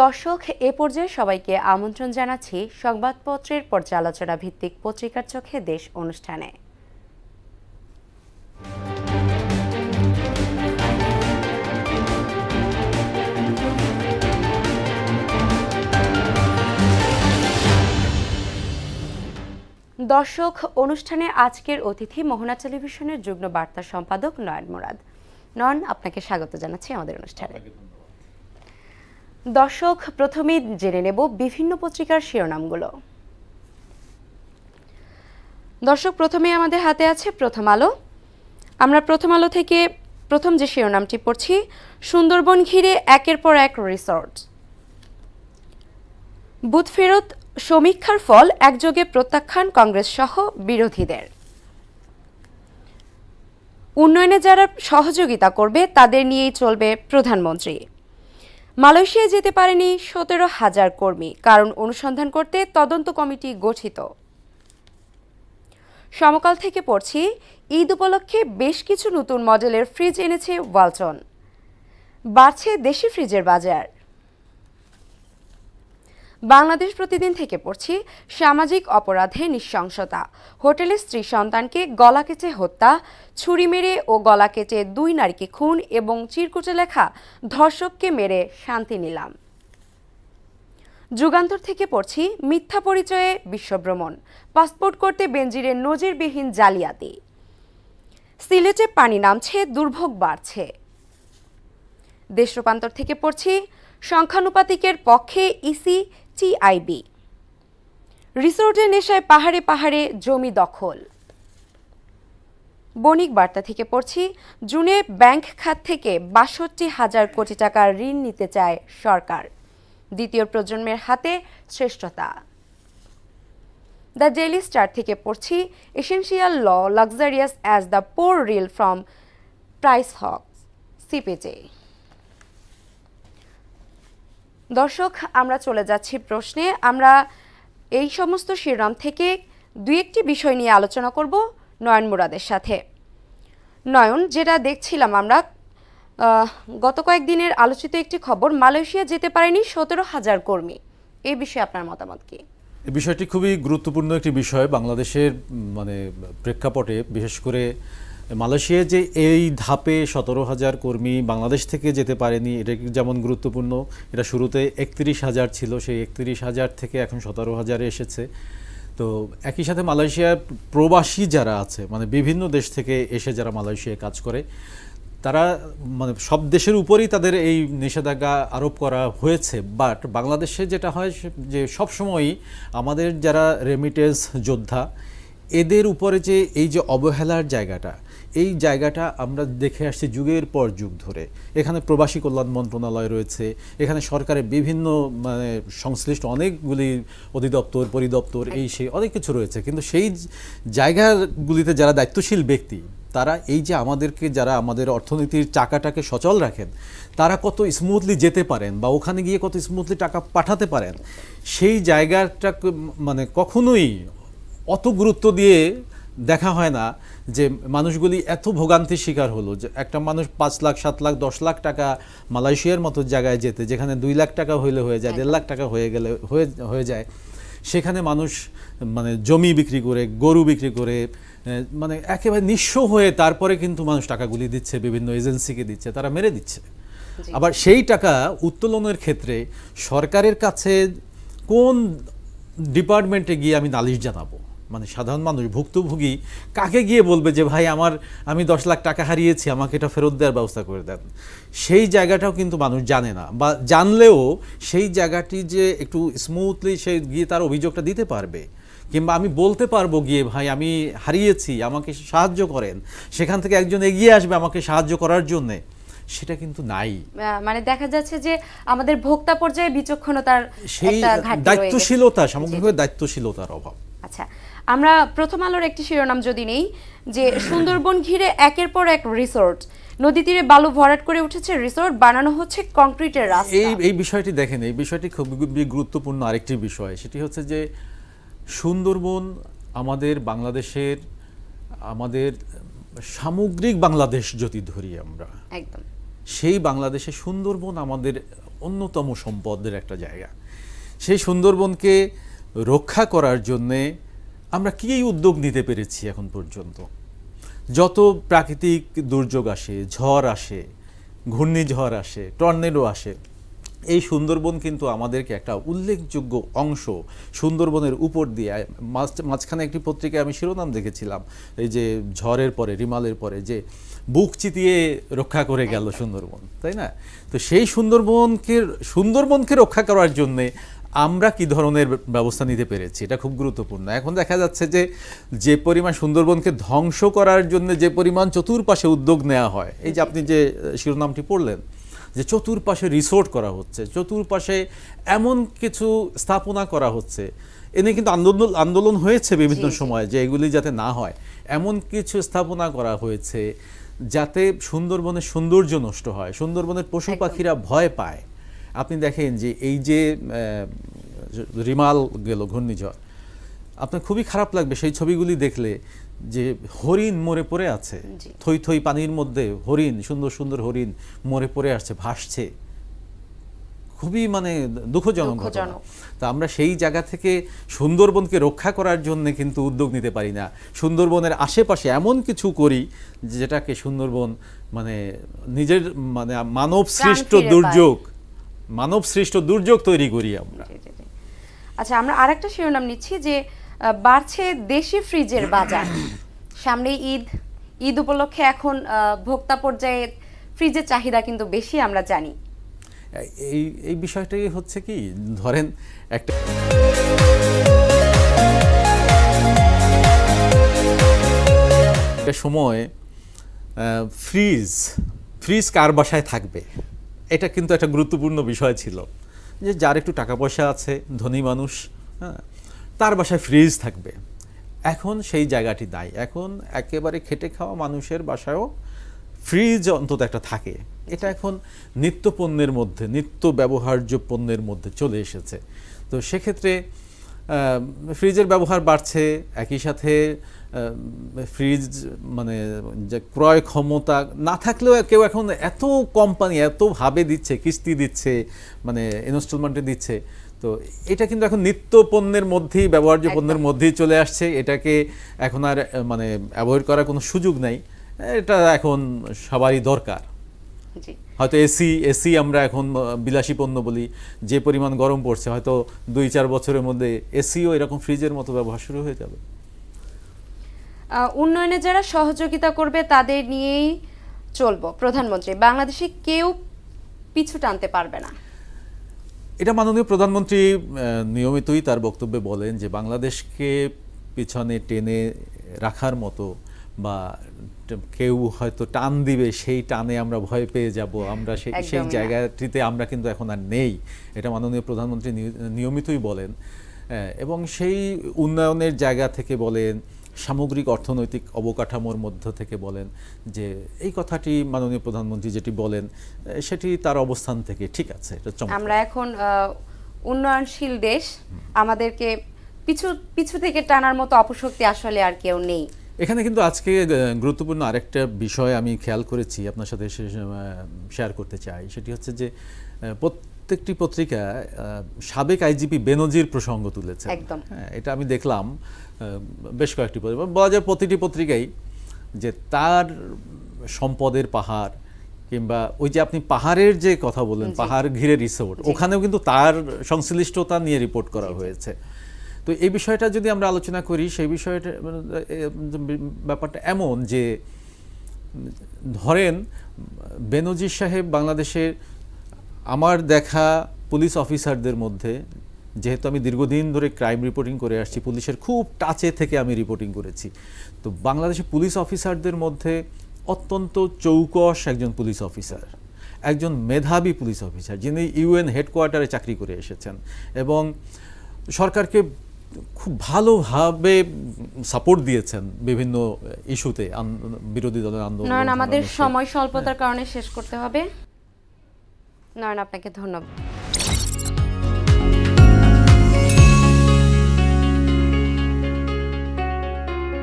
দর্শক এ পর্যায়ে সবাইকে আমন্ত্রণ জানাচ্ছি সংবাদপত্রের পর্যালোচনা ভিত্তিক পত্রিকার চোখে দেশ অনুষ্ঠানে দর্শক অনুষ্ঠানে আজকের অতিথি মোহনা টেলিভিশনের যুগ্ম বার্তা সম্পাদক নয়ন মোরাদ নয়ন আপনাকে স্বাগত জানাচ্ছি আমাদের অনুষ্ঠানে দর্শক প্রথমেই জেনে নেব বিভিন্ন পত্রিকার শিরোনামগুলো দর্শক প্রথমে আমাদের হাতে আছে প্রথম আলো আমরা প্রথম আলো থেকে প্রথম যে শিরোনামটি পড়ছি সুন্দরবন ঘিরে একের পর এক রিসর্ট বুথ ফেরত সমীক্ষার ফল একযোগে প্রত্যাখ্যান কংগ্রেস সহ বিরোধীদের উন্নয়নে যারা সহযোগিতা করবে তাদের নিয়েই চলবে প্রধানমন্ত্রী মালয়েশিয়ায় যেতে পারেনি সতেরো হাজার কর্মী কারণ অনুসন্ধান করতে তদন্ত কমিটি গঠিত সমকাল থেকে পড়ছি ঈদ উপলক্ষে বেশ কিছু নতুন মডেলের ফ্রিজ এনেছে ওয়ালটন বাড়ছে দেশি ফ্রিজের বাজার বাংলাদেশ প্রতিদিন থেকে পড়ছি সামাজিক অপরাধে নিঃশংসতা হোটেলে স্ত্রী সন্তানকে গলা কেচে হত্যা ছুরি মেরে ও গলা কেচে দুই নারীকে খুন এবং চিরকুটে লেখা ধর্ষককে মেরে শান্তি নিলাম যুগান্তর থেকে পড়ছি মিথ্যা পরিচয়ে বিশ্বভ্রমণ পাসপোর্ট করতে বেঞ্জিরের নজিরবিহীন জালিয়াতি সিলেটে পানি নামছে দুর্ভোগ বাড়ছে দেশ রূপান্তর থেকে পড়ছি সংখ্যানুপাতিকের পক্ষে ইসি টিআইবি রিসোর্টের নেশায় পাহাড়ে পাহাড়ে জমি দখল বণিক বার্তা থেকে পড়ছি জুনে ব্যাংক খাত থেকে বাষট্টি হাজার কোটি টাকার ঋণ নিতে চায় সরকার দ্বিতীয় প্রজন্মের হাতে শ্রেষ্ঠতা দ্য ডেলি স্টার থেকে পড়ছি essential law luxurious as the poor reel from price Haque CPJ দর্শক আমরা চলে যাচ্ছি প্রশ্নে আমরা এই সমস্ত শিরোনাম থেকে দুই একটি বিষয় নিয়ে আলোচনা করব নয়ন মুরাদের সাথে নয়ন যেটা দেখছিলাম আমরা গত কয়েকদিনের আলোচিত একটি খবর মালয়েশিয়া যেতে পারেনি সতেরো হাজার কর্মী এই বিষয়ে আপনার মতামত কি এই বিষয়টি খুবই গুরুত্বপূর্ণ একটি বিষয় বাংলাদেশের মানে প্রেক্ষাপটে বিশেষ করে মালয়েশিয়ায় যে এই ধাপে সতেরো হাজার কর্মী বাংলাদেশ থেকে যেতে পারেনি এটা যেমন গুরুত্বপূর্ণ এটা শুরুতে একত্রিশ হাজার ছিল সেই একত্রিশ হাজার থেকে এখন সতেরো হাজারে এসেছে তো একই সাথে মালয়েশিয়ার প্রবাসী যারা আছে মানে বিভিন্ন দেশ থেকে এসে যারা মালয়েশিয়ায় কাজ করে তারা মানে সব দেশের উপরেই তাদের এই নিষেধাজ্ঞা আরোপ করা হয়েছে বাট বাংলাদেশে যেটা হয় যে সবসময়ই আমাদের যারা রেমিটেন্স যোদ্ধা এদের উপরে যে এই যে অবহেলার জায়গাটা এই জায়গাটা আমরা দেখে আসছি যুগের পর যুগ ধরে এখানে প্রবাসী কল্যাণ মন্ত্রণালয় রয়েছে এখানে সরকারের বিভিন্ন মানে সংশ্লিষ্ট অনেকগুলি অধিদপ্তর পরিদপ্তর এই সেই অনেক কিছু রয়েছে কিন্তু সেই জায়গাগুলিতে যারা দায়িত্বশীল ব্যক্তি তারা এই যে আমাদেরকে যারা আমাদের অর্থনীতির চাকাটাকে সচল রাখেন তারা কত স্মুথলি যেতে পারেন বা ওখানে গিয়ে কত স্মুথলি টাকা পাঠাতে পারেন সেই জায়গাটা মানে কখনোই অত গুরুত্ব দিয়ে দেখা হয় না যে মানুষগুলি এত ভোগান্তির শিকার হলো যে একটা মানুষ পাঁচ লাখ সাত লাখ দশ লাখ টাকা মালয়েশিয়ার মতো জায়গায় যেতে যেখানে দুই লাখ টাকা হইলে হয়ে যায় দেড় লাখ টাকা হয়ে গেলে হয়ে হয়ে যায় সেখানে মানুষ মানে জমি বিক্রি করে গরু বিক্রি করে মানে একেবারে নিঃস্ব হয়ে তারপরে কিন্তু মানুষ টাকাগুলি দিচ্ছে বিভিন্ন এজেন্সিকে দিচ্ছে তারা মেরে দিচ্ছে আবার সেই টাকা উত্তোলনের ক্ষেত্রে সরকারের কাছে কোন ডিপার্টমেন্টে গিয়ে আমি নালিশ জানাবো মানে সাধারণ মানুষ ভুক্তভোগী কাকে গিয়ে বলবে যে ভাই আমার আমি দশ লাখ টাকা হারিয়েছি আমাকে এটা ফেরত দেওয়ার ব্যবস্থা করে দেন সেই জায়গাটাও কিন্তু মানুষ জানে না বা জানলেও সেই জায়গাটি যে একটু স্মুথলি সে গিয়ে তার অভিযোগটা দিতে পারবে কিংবা আমি বলতে পারবো গিয়ে ভাই আমি হারিয়েছি আমাকে সাহায্য করেন সেখান থেকে একজন এগিয়ে আসবে আমাকে সাহায্য করার জন্যে সেটা কিন্তু নাই মানে দেখা যাচ্ছে যে আমাদের ভোক্তা পর্যায়ে বিচক্ষণতার সেই দায়িত্বশীলতা সামগ্রিকভাবে দায়িত্বশীলতার অভাব আচ্ছা আমরা প্রথম আলোর একটি শিরোনাম যদি নেই যে সুন্দরবন ঘিরে একের পর এক রিসোর্ট নদী তীরে বালু ভরাট করে উঠেছে রিসোর্ট বানানো হচ্ছে কংক্রিটের রাস্তা এই এই বিষয়টি দেখেন এই বিষয়টি খুবই গুরুত্বপূর্ণ আরেকটি বিষয় সেটি হচ্ছে যে সুন্দরবন আমাদের বাংলাদেশের আমাদের সামগ্রিক বাংলাদেশ যদি ধরি আমরা একদম সেই বাংলাদেশে সুন্দরবন আমাদের অন্যতম সম্পদের একটা জায়গা সেই সুন্দরবনকে রক্ষা করার জন্যে আমরা এই উদ্যোগ নিতে পেরেছি এখন পর্যন্ত যত প্রাকৃতিক দুর্যোগ আসে ঝড় আসে ঘূর্ণিঝড় আসে টর্নেডো আসে এই সুন্দরবন কিন্তু আমাদেরকে একটা উল্লেখযোগ্য অংশ সুন্দরবনের উপর দিয়ে মাঝখানে একটি পত্রিকায় আমি শিরোনাম দেখেছিলাম এই যে ঝড়ের পরে রিমালের পরে যে বুক চিতিয়ে রক্ষা করে গেল সুন্দরবন তাই না তো সেই সুন্দরবনকে সুন্দরবনকে রক্ষা করার জন্যে আমরা কি ধরনের ব্যবস্থা নিতে পেরেছি এটা খুব গুরুত্বপূর্ণ এখন দেখা যাচ্ছে যে যে পরিমাণ সুন্দরবনকে ধ্বংস করার জন্য যে পরিমাণ চতুর্পাশে উদ্যোগ নেওয়া হয় এই যে আপনি যে শিরোনামটি পড়লেন যে চতুর্পাশে রিসোর্ট করা হচ্ছে চতুর্পাশে এমন কিছু স্থাপনা করা হচ্ছে এ নিয়ে কিন্তু আন্দোলন আন্দোলন হয়েছে বিভিন্ন সময় যে এগুলি যাতে না হয় এমন কিছু স্থাপনা করা হয়েছে যাতে সুন্দরবনের সৌন্দর্য নষ্ট হয় সুন্দরবনের পশু পাখিরা ভয় পায় আপনি দেখেন যে এই যে রিমাল গেল ঘূর্ণিঝড় আপনার খুবই খারাপ লাগবে সেই ছবিগুলি দেখলে যে হরিণ মরে পড়ে আছে থই থই পানির মধ্যে হরিণ সুন্দর সুন্দর হরিণ মরে পড়ে আসছে ভাসছে খুবই মানে দুঃখজনক ঘটনা তা আমরা সেই জায়গা থেকে সুন্দরবনকে রক্ষা করার জন্য কিন্তু উদ্যোগ নিতে পারি না সুন্দরবনের আশেপাশে এমন কিছু করি যেটাকে সুন্দরবন মানে নিজের মানে মানব সৃষ্ট দুর্যোগ মানব সৃষ্ট দুর্যোগ তৈরি করি আমরা আচ্ছা আমরা আরেকটা শিরোনাম নিচ্ছি যে বাড়ছে দেশি ফ্রিজের বাজার সামনে ঈদ ঈদ উপলক্ষে এখন ভোক্তা পর্যায়ে ফ্রিজের চাহিদা কিন্তু বেশি আমরা জানি এই এই বিষয়টাই হচ্ছে কি ধরেন একটা সময় ফ্রিজ ফ্রিজ কার বাসায় থাকবে এটা কিন্তু একটা গুরুত্বপূর্ণ বিষয় ছিল যে যার একটু টাকা পয়সা আছে ধনী মানুষ হ্যাঁ তার বাসায় ফ্রিজ থাকবে এখন সেই জায়গাটি নাই এখন একেবারে খেটে খাওয়া মানুষের বাসায়ও ফ্রিজ অন্তত একটা থাকে এটা এখন নিত্য পণ্যের মধ্যে নিত্য ব্যবহার্য পণ্যের মধ্যে চলে এসেছে তো সেক্ষেত্রে ফ্রিজের ব্যবহার বাড়ছে একই সাথে ফ্রিজ মানে যে ক্রয় ক্ষমতা না থাকলেও কেউ এখন এত কোম্পানি এতভাবে দিচ্ছে কিস্তি দিচ্ছে মানে ইনস্টলমেন্টে দিচ্ছে তো এটা কিন্তু এখন নিত্য পণ্যের মধ্যেই ব্যবহার্য পণ্যের মধ্যেই চলে আসছে এটাকে এখন আর মানে অ্যাভয়েড করার কোনো সুযোগ নাই এটা এখন সবারই দরকার হয়তো এসি এসি আমরা এখন বিলাসী পণ্য বলি যে পরিমাণ গরম পড়ছে হয়তো দুই চার বছরের মধ্যে এসিও এরকম ফ্রিজের মতো ব্যবহার শুরু হয়ে যাবে উন্নয়নে যারা সহযোগিতা করবে তাদের নিয়েই চলব প্রধানমন্ত্রী বাংলাদেশে কেউ পিছু টানতে পারবে না এটা মাননীয় প্রধানমন্ত্রী নিয়মিতই তার বক্তব্যে বলেন যে বাংলাদেশকে পিছনে টেনে রাখার মতো বা কেউ হয়তো টান দিবে সেই টানে আমরা ভয় পেয়ে যাব আমরা সেই সেই জায়গাটিতে আমরা কিন্তু এখন আর নেই এটা মাননীয় প্রধানমন্ত্রী নিয়মিতই বলেন এবং সেই উন্নয়নের জায়গা থেকে বলেন সামগ্রিক অর্থনৈতিক অবকাঠামোর মধ্য থেকে বলেন যে এই কথাটি মাননীয় প্রধানমন্ত্রী যেটি বলেন সেটি তার অবস্থান থেকে ঠিক আছে আমরা এখন উন্নয়নশীল দেশ আমাদেরকে পিছু পিছু থেকে টানার মতো অপশক্তি আসলে আর কেউ নেই এখানে কিন্তু আজকে গুরুত্বপূর্ণ আরেকটা বিষয় আমি খেয়াল করেছি আপনার সাথে শেয়ার করতে চাই সেটি হচ্ছে যে প্রত্যেকটি পত্রিকা সাবেক আইজিপি বেনজির প্রসঙ্গ তুলেছে একদম হ্যাঁ, এটা আমি দেখলাম বেশ কয়েকটি পত্রিকা বলা যায় প্রতিটি পত্রিকাই যে তার সম্পদের পাহাড় কিংবা ওই যে আপনি পাহাড়ের যে কথা বললেন পাহাড় ঘিরে রিসোর্ট ওখানেও কিন্তু তার সংশ্লিষ্টতা নিয়ে রিপোর্ট করা হয়েছে তো এই বিষয়টা যদি আমরা আলোচনা করি সেই বিষয়টা মানে, ব্যাপারটা এমন যে ধরেন বেনজির সাহেব বাংলাদেশের আমার দেখা পুলিশ অফিসারদের মধ্যে যেহেতু আমি দীর্ঘদিন ধরে ক্রাইম রিপোর্টিং করে আসছি পুলিশের খুব টাচে থেকে আমি রিপোর্টিং করেছি তো বাংলাদেশে পুলিশ অফিসারদের মধ্যে অত্যন্ত চৌকস একজন পুলিশ অফিসার একজন মেধাবী পুলিশ অফিসার যিনি ইউএন হেডকোয়ার্টারে চাকরি করে এসেছেন এবং সরকারকে খুব ভালোভাবে সাপোর্ট দিয়েছেন বিভিন্ন ইস্যুতে বিরোধী দলের আন্দোলন আমাদের সময় স্বল্পতার হ্যাঁ। কারণে শেষ করতে হবে নয়ন আপনাকে ধন্যবাদ